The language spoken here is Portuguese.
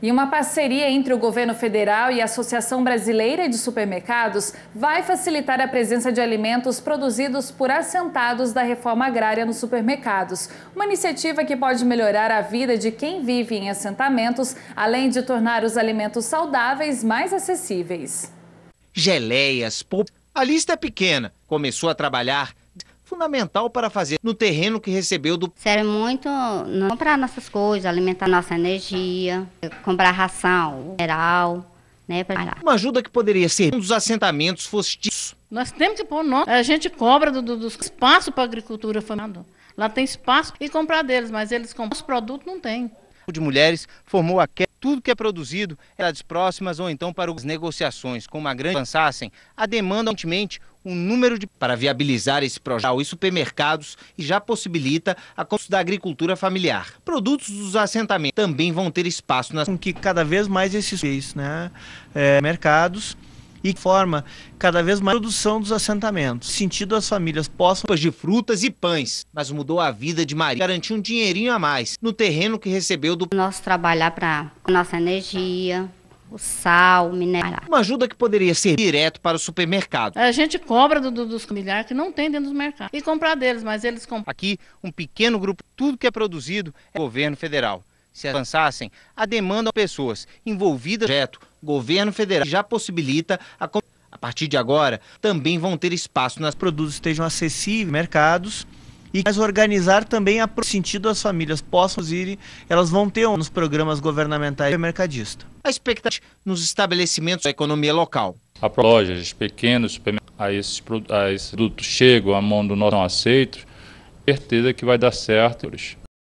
E uma parceria entre o governo federal e a Associação Brasileira de Supermercados vai facilitar a presença de alimentos produzidos por assentados da reforma agrária nos supermercados. Uma iniciativa que pode melhorar a vida de quem vive em assentamentos, além de tornar os alimentos saudáveis mais acessíveis. Geleias, pop... A lista é pequena. Começou a trabalhar fundamental para fazer no terreno que recebeu do. Serve é muito comprar nossas coisas, alimentar nossa energia, comprar ração, mineral. Né, pra... Uma ajuda que poderia ser um dos assentamentos fosse isso. Nós temos que pôr nós. A gente cobra do, do, do espaço para a agricultura familiar. Lá tem espaço e comprar deles, mas eles compram os produtos não tem de mulheres, formou a queda. Tudo que é produzido é das próximas ou então para as negociações, com uma grande avançassem a demanda, ultimamente, um número de para viabilizar esse projeto e supermercados e já possibilita a construção da agricultura familiar. Produtos dos assentamentos também vão ter espaço nas... com que cada vez mais esses né, é, mercados e forma cada vez mais produção dos assentamentos. Sentido as famílias possam de frutas e pães, mas mudou a vida de Maria, garantiu um dinheirinho a mais no terreno que recebeu do nosso trabalhar para nossa energia, o sal, o mineral. Uma ajuda que poderia ser direto para o supermercado. A gente compra do, do, dos familiares que não tem dentro dos mercados. E comprar deles, mas eles compram. Aqui, um pequeno grupo, tudo que é produzido é governo federal se avançassem a demanda a pessoas envolvidas no projeto, governo federal já possibilita a a partir de agora, também vão ter espaço nas produtos estejam acessíveis mercados e mas organizar também a sentido as famílias possam ir, elas vão ter nos programas governamentais e mercadista. A expectativa nos estabelecimentos da economia local. A lojas pequenos a esses, a esses produtos chegam à mão do nosso aceito, certeza que vai dar certo.